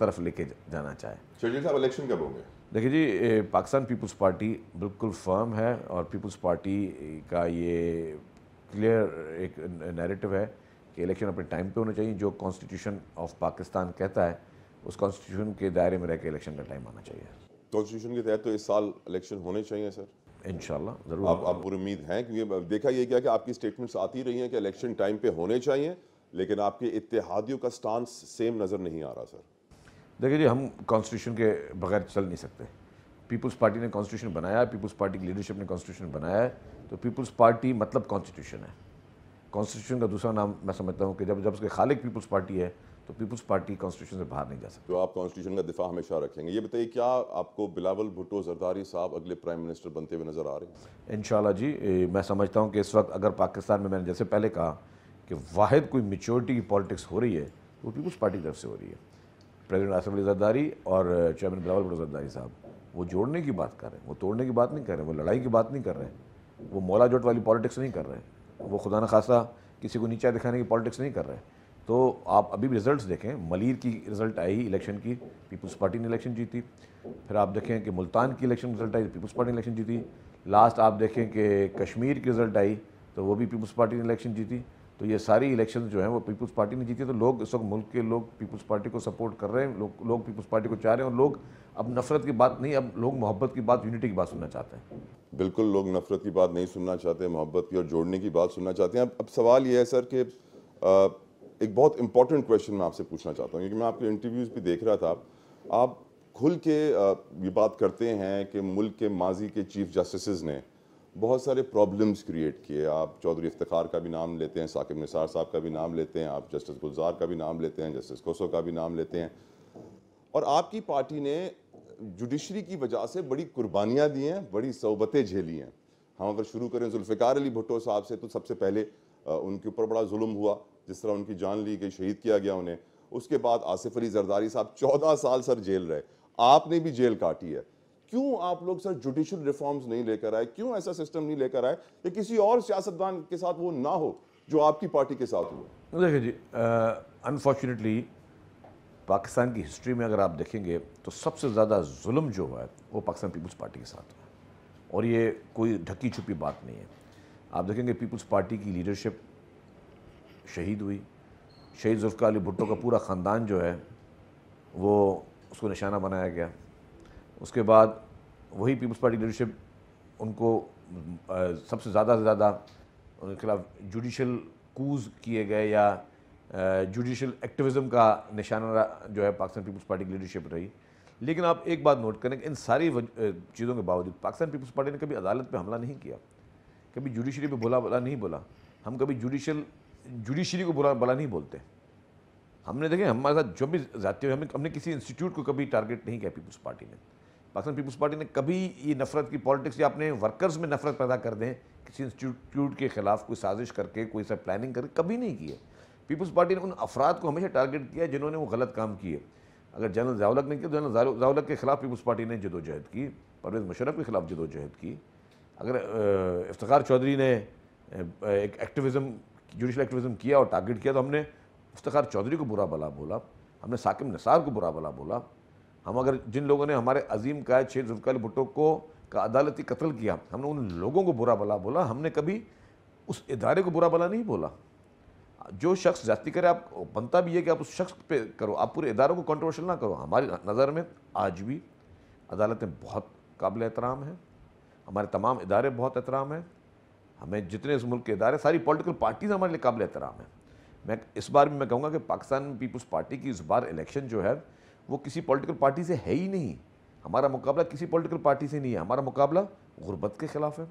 तरफ लेके जाना चाहे शर्जील साहब इलेक्शन कब होंगे देखिए जी पाकिस्तान पीपल्स पार्टी बिल्कुल फर्म है और पीपल्स पार्टी का ये क्लियर एक नैरेटिव है कि इलेक्शन अपने टाइम पे होना चाहिए जो कॉन्स्टिट्यूशन ऑफ पाकिस्तान कहता है उस कॉन्स्टिट्यूशन के दायरे में रह इलेक्शन का टाइम आना चाहिए कॉन्स्टिट्यूशन के तहत तो इस साल इलेक्शन होने चाहिए सर इन जरूर आप, आप पूरी उम्मीद है क्योंकि देखा ये क्या कि आपकी स्टेटमेंट्स आती रही हैं कि इलेक्शन टाइम पे होने चाहिए लेकिन आपके इतिहादियों का स्टांस सेम नज़र नहीं आ रहा सर देखिए जी हम कॉन्स्टिट्यूशन के बगैर चल नहीं सकते पीपल्स पार्टी ने कॉन्स्टिट्यूशन बनाया पीपल्स पार्टी की लीडरशिप ने कॉन्स्टिट्यूशन बनाया है तो पीपल्स पार्टी मतलब कॉन्स्टिट्यूशन है कॉन्स्टिट्यूशन का दूसरा नाम मैं समझता हूँ कि जब जब उसके खालिक पीपल्स पार्टी है तो पीपल्स पार्टी कॉन्स्टिट्यूशन से बाहर नहीं जा सकती तो आप कॉन्स्टिट्यूशन का दिफा हमेशा रखेंगे ये बताइए क्या आपको बिलावल भुट्टो जरदारी साहब अगले प्राइम मिनिस्टर बनते हुए नज़र आ रहे हैं इन जी मैं समझता हूँ कि इस वक्त अगर पाकिस्तान में मैंने जैसे पहले कहा कि वाहिद कोई मेच्योरिटी की पॉलिटिक्स हो रही है वो पीपल्स पार्टी की तरफ से हो रही है प्रेसिडेंट आसफ अली जरदारी और चेयरमैन बिलावल भुटो जरदारी साहब वो जोड़ने की बात कर रहे हैं वो तोड़ने की बात नहीं कर रहे हैं वो लड़ाई की बात नहीं कर रहे हैं वो मौला जोट वाली पॉलिटिक्स नहीं कर रहे हैं वो खुदा न खासा किसी को नीचा दिखाने की पॉलिटिक्स नहीं कर रहे हैं तो आप अभी भी रिज़ल्ट देखें मलिर की रिज़ल्ट आई इलेक्शन की पीपल्स पार्टी ने इलेक्शन जीती फिर आप देखें कि मुल्तान की इलेक्शन रिज़ल्ट आई पीपल्स पार्टी ने इलेक्शन जीती लास्ट आप देखें कि कश्मीर की रिज़ल्ट आई तो वो भी पीपल्स पार्टी ने इलेक्शन जीती तो ये सारी इलेक्शन जो है वो पीपल्स पार्टी ने जीती तो लोग इस वक्त मुल्क के लोग पीपल्स पार्टी को सपोर्ट कर रहे हैं लोग लोग पीपल्स पार्टी को चाह रहे हैं और लोग अब नफरत की बात नहीं अब लोग मोहब्बत की बात यूनिटी की बात सुनना चाहते हैं बिल्कुल लोग नफरत की बात नहीं सुनना चाहते मोहब्बत की और जोड़ने की बात सुनना चाहते हैं अब अब सवाल ये है सर कि एक बहुत इंपॉर्टेंट क्वेश्चन मैं आपसे पूछना चाहता हूँ क्योंकि मैं आपके इंटरव्यूज़ भी देख रहा था आप खुल के ये बात करते हैं कि मुल्क के माजी के चीफ जस्टिस ने बहुत सारे प्रॉब्लम्स क्रिएट किए आप चौधरी इफ्तार का भी नाम लेते हैं साकिब निसार साहब का भी नाम लेते हैं आप जस्टिस गुलजार का भी नाम लेते हैं जस्टिस कोसो का भी नाम लेते हैं और आपकी पार्टी ने जुडिशरी की वजह से बड़ी कुर्बानियाँ दी हैं बड़ी सोबतें झेली हैं हम अगर शुरू करें जुल्फ़िकार अली भुट्टो साहब से तो सबसे पहले उनके ऊपर बड़ा जुल्म हुआ जिस तरह उनकी जान ली गई शहीद किया गया उन्हें उसके बाद आसिफ अली जरदारी साहब चौदह साल सर जेल रहे आपने भी जेल काटी है क्यों आप लोग सर जुडिशियल रिफॉर्म्स नहीं लेकर आए क्यों ऐसा सिस्टम नहीं लेकर आए कि किसी और सियासतदान के साथ वो ना हो जो आपकी पार्टी के साथ हुआ तो देखिए जी अनफॉर्चुनेटली पाकिस्तान की हिस्ट्री में अगर आप देखेंगे तो सबसे ज़्यादा जुल्म जो है वो पाकिस्तान पीपल्स पार्टी के साथ हुआ और ये कोई ढकी छुपी बात नहीं है आप देखेंगे पीपल्स पार्टी की लीडरशिप शहीद हुई शहीद जुल्फ़ार अली भुट्टो का पूरा ख़ानदान जो है वो उसको निशाना बनाया गया उसके बाद वही पीपल्स पार्टी लीडरशिप उनको सबसे ज़्यादा से ज़्यादा उनके खिलाफ जुडिशल कूज किए गए या जुडिशल एक्टिविज़म का निशाना जो है पाकिस्तान पीपल्स पार्टी की लीडरशिप रही लेकिन आप एक बात नोट करें कि इन सारी चीज़ों के बावजूद पाकिस्तान पीपल्स पार्टी ने कभी अदालत पर हमला नहीं किया कभी जुडिशरी पर बोला बला नहीं बोला हम कभी जुडिशल जुडिशरी को बुला भला नहीं बोलते हमने देखें हमारे साथ जो भी जाती हुई हमने हमने किसी इंस्टीट्यूट को कभी टारगेट नहीं किया पीपल्स पार्टी ने पाकिस्तान पीपल्स पार्टी ने कभी ये नफरत की पॉलिटिक्स या अपने वर्कर्स में नफरत पैदा कर दें किसी इंस्टीट्यूट के ख़िलाफ़ कोई साजिश करके कोई सा प्लानिंग करके कभी नहीं की है पीपल्स पार्टी ने उन अफराद को हमेशा टारगेट किया जिन्होंने वो गलत काम किए अगर जनरल जावलक ने किया तो जनरल जावलक के ख़िलाफ़ पीपल्स पार्टी ने जदोजहद की परवेज़ मुशरफ के ख़िलाफ़ जदोजहद की अगर इफ्तार चौधरी ने एक एक्टिविज़म जुडिशल एक्टिविज़म किया और टारगेट किया तो हमने इफ्तार चौधरी को बुरा भला बोला हमने साकिब निसार को बुरा भला बोला हम अगर जिन लोगों ने हमारे अजीम कायद शेख जुल्फ़ार भुट्टो को का अदालती कत्ल किया हमने उन लोगों को बुरा भला बोला हमने कभी उस इदारे को बुरा भला नहीं बोला जो शख्स जाती करे आप बनता भी है कि आप उस शख्स पे करो आप पूरे इदारों को कंट्रोवर्शियल ना करो हमारी नज़र में आज भी अदालतें बहुत काबिल एहतराम हैं हमारे तमाम इदारे बहुत एहतराम हैं हमें जितने इस मुल्क के इदारे सारी पॉलिटिकल पार्टीज़ हमारे लिए काबिल एहतराम हैं मैं इस बार भी मैं कहूँगा कि पाकिस्तान पीपल्स पार्टी की इस बार इलेक्शन जो है वो किसी पॉलिटिकल पार्टी से है ही नहीं हमारा मुकाबला किसी पॉलिटिकल पार्टी से नहीं है हमारा मुकाबला गुर्बत के ख़िलाफ़ है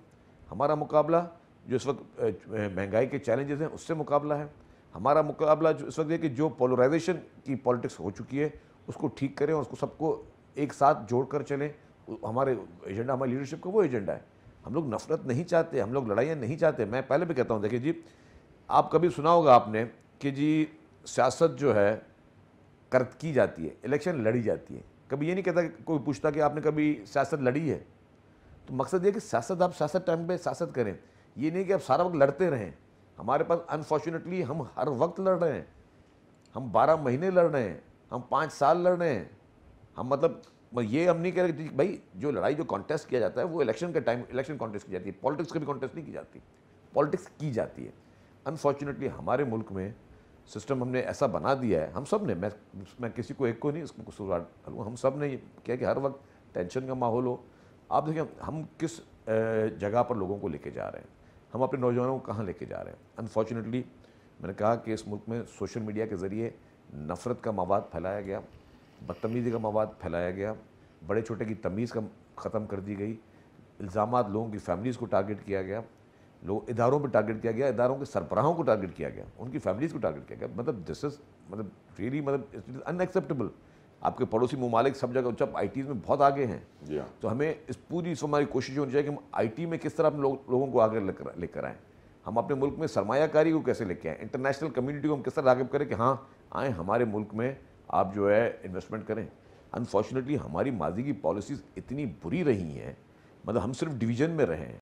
हमारा मुकाबला जो इस वक्त महंगाई के चैलेंजेस हैं उससे मुकाबला है हमारा मुकाबला जो इस वक्त है कि जो पोलराइजेशन की पॉलिटिक्स हो चुकी है उसको ठीक करें और उसको सबको एक साथ जोड़ कर चलें हमारे एजेंडा हमारी लीडरशिप का वो एजेंडा है हम लोग नफरत नहीं चाहते हम लोग लड़ाइयाँ नहीं चाहते मैं पहले भी कहता हूँ देखिए जी आप कभी सुना होगा आपने कि जी सियासत जो है कर की जाती है इलेक्शन लड़ी जाती है कभी ये नहीं कहता कोई पूछता कि आपने कभी सियासत लड़ी है तो मकसद ये कि सियासत आप सियासत टाइम पे सियासत करें ये नहीं कि आप सारा वक्त लड़ते रहें हमारे पास अनफॉर्चुनेटली हम हर वक्त लड़ रहे हैं हम बारह महीने लड़ रहे हैं हम पाँच साल लड़ रहे हैं हम मतलब ये हम नहीं कह रहे भाई जो लड़ाई जो कॉन्टेस्ट किया जाता है वो इलेक्शन के टाइम इलेक्शन कॉन्टेस्ट की जाती है पॉलिटिक्स का भी कॉन्टेस्ट नहीं की जाती पॉलिटिक्स की जाती है अनफॉर्चुनेटली हमारे मुल्क में सिस्टम हमने ऐसा बना दिया है हम सब ने मैं मैं किसी को एक को नहीं इसमें कसूरवार करूँ हम सब ने ये किया कि हर वक्त टेंशन का माहौल हो आप देखिए हम किस जगह पर लोगों को लेके जा रहे हैं हम अपने नौजवानों को कहाँ लेके जा रहे हैं अनफॉर्चुनेटली मैंने कहा कि इस मुल्क में सोशल मीडिया के ज़रिए नफ़रत का मवाद फैलाया गया बदतमीज़ी का मवाद फैलाया गया बड़े छोटे की तमीज़ का ख़त्म कर दी गई इल्ज़ाम लोगों की फैमिलीज़ को टारगेट किया गया लोग इधारों पर टारगेट किया गया इधारों के सरबराहों को टारगेट किया गया उनकी फैमिलीज़ को टारगेट किया गया मतलब दिस इज मतलब रियली मतलब इट इज़ अनएक्सेप्टेबल आपके पड़ोसी ममालिक सब जगह जब आई में बहुत आगे हैं तो हमें इस पूरी इस हमारी कोशिश होनी चाहिए कि हम आई में किस तरह अपने लोगों को आगे लेकर आएँ हम अपने मुल्क में सरमाकारी को कैसे लेके आएँ इंटरनेशनल कम्युनिटी को हम किस तरह रागब करें कि हाँ आए हमारे मुल्क में आप जो है इन्वेस्टमेंट करें अनफॉर्चुनेटली हमारी माजी की पॉलिसीज़ इतनी बुरी रही हैं मतलब हम सिर्फ डिवीजन में रहें